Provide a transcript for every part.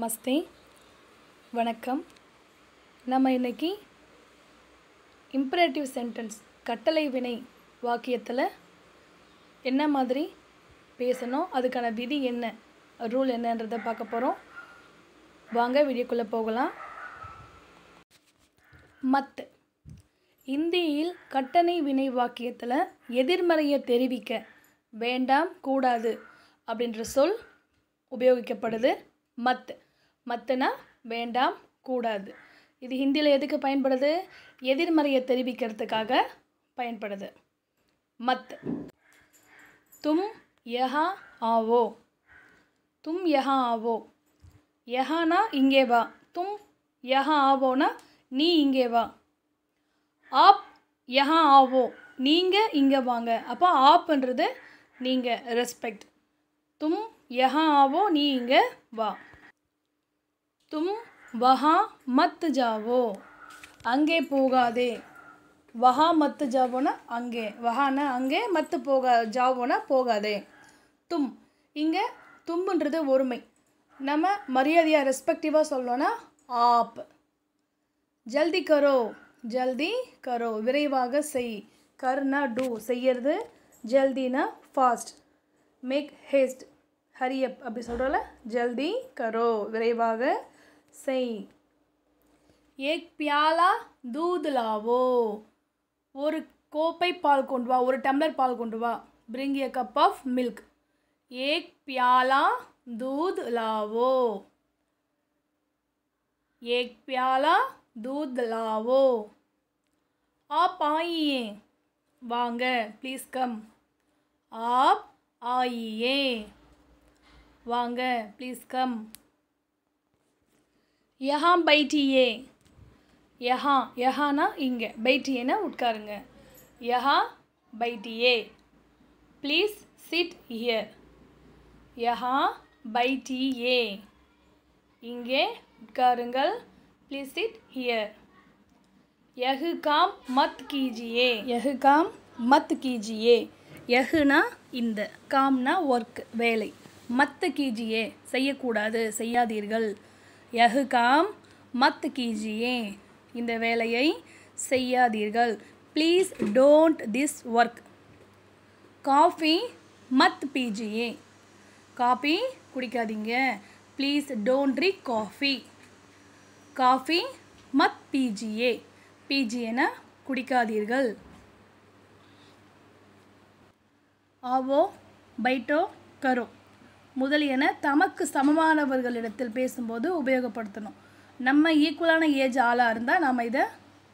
நமஸ்தே வணக்கம் நம்ம இன்றைக்கி இம்ப்ரேட்டிவ் சென்டென்ஸ் கட்டளை வினை வாக்கியத்தில் என்ன மாதிரி பேசணும் அதுக்கான விதி என்ன ரூல் என்னன்றதை பார்க்க போகிறோம் வாங்க வீடியோக்குள்ளே போகலாம் மத்து இந்தியில் கட்டணை வினை வாக்கியத்தில் எதிர்மறையை தெரிவிக்க வேண்டாம் கூடாது அப்படின்ற சொல் உபயோகிக்கப்படுது மத்து மத்தனா வேண்டாம் கூடாது இது ஹிந்தியில் எதுக்கு பயன்படுது எதிர்மறையை தெரிவிக்கிறதுக்காக பயன்படுது மத் தும் யஹா ஆவோ தும் யஹா ஆவோ யஹானா இங்கே வா தும் யஹா ஆவோனா நீ இங்கே வா ஆப் யஹா ஆவோ நீங்கள் இங்கே வாங்க அப்போ ஆப்ன்றது நீங்கள் ரெஸ்பெக்ட் தும் யஹா ஆவோ நீ இங்கே வா தும் வஹா மத்து ஜாவோ அங்கே போகாதே வஹா மத்து ஜாவோனா அங்கே வஹானா அங்கே மத்து போகா ஜாவோனா போகாதே தும் இங்கே தும்புன்றது ஒருமை நம்ம மரியாதையாக ரெஸ்பெக்டிவாக சொல்லணும்னா ஆப் ஜல்தி கரோ ஜல்தி கரோ விரைவாக செய் கர்னா டூ செய்யறது ஜல்தினா ஃபாஸ்ட் மேக் ஹேஸ்ட் ஹரியப் அப்படி சொல்கிறோம்ல ஜல்தி கரோ விரைவாக செய் ஏக் பியாலா தூதுலாவோ ஒரு கோப்பை பால் கொண்டு வா ஒரு டம்ளர் பால் கொண்டு வா bring a cup of milk ஏக் பியாலா தூத் லாவோ ஏக் பியாலா தூத் லாவோ ஆப் ஆயியே வாங்க ப்ளீஸ் கம் ஆப் ஆயியே வாங்க ப்ளீஸ் கம் யஹா பைட்டியே யஹா யஹானா இங்கே பைட்டியேனா உட்காருங்க யஹா பைட்டியே ப்ளீஸ் சிட் ஹியர் யஹா பைட்டியே இங்கே உட்காருங்கள் ப்ளீஸ் சிட் ஹியர் யஹு காம் மத் கீஜியே யஹு காம் மத் கீஜியே யஹுனா இந்த காம்னா ஒர்க் வேலை மத்து கீஜியே செய்யக்கூடாது செய்யாதீர்கள் யகு காம் மத் கீஜியே இந்த வேலையை செய்யாதீர்கள் please don't this work coffee மத் பீஜியே காஃபி குடிக்காதீங்க please don't drink coffee coffee மத் பீஜியே பீஜியன குடிக்காதீர்கள் ஆவோ பைட்டோ கரோ முதலியன தமக்கு சமமானவர்களிடத்தில் பேசும்போது உபயோகப்படுத்தணும் நம்ம ஈக்குவலான ஏஜ் ஆளாக இருந்தால் நாம் இதை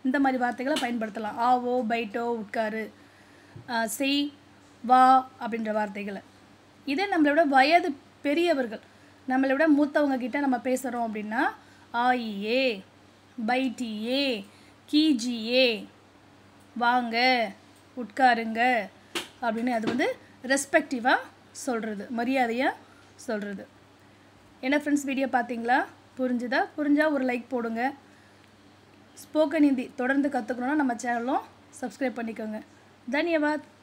இந்த மாதிரி வார்த்தைகளை பயன்படுத்தலாம் ஆவோ பைட்டோ உட்காரு செய் வா அப்படின்ற வார்த்தைகளை இதே நம்மளோட வயது பெரியவர்கள் நம்மளோட விட மூத்தவங்க கிட்ட நம்ம பேசுகிறோம் அப்படின்னா ஆயியே பைட்டியே கிஜிஏ வாங்க உட்காருங்க அப்படின்னு அது வந்து ரெஸ்பெக்டிவாக சொல்கிறது மரியாதையாக சொல்கிறது என்ன ஃப்ரெண்ட்ஸ் வீடியோ பார்த்தீங்களா புரிஞ்சுதா புரிஞ்சால் ஒரு லைக் போடுங்க ஸ்போக்கன் ஹிந்தி தொடர்ந்து கற்றுக்கணுன்னா நம்ம சேனலும் சப்ஸ்கிரைப் பண்ணிக்கோங்க தன்யவாத்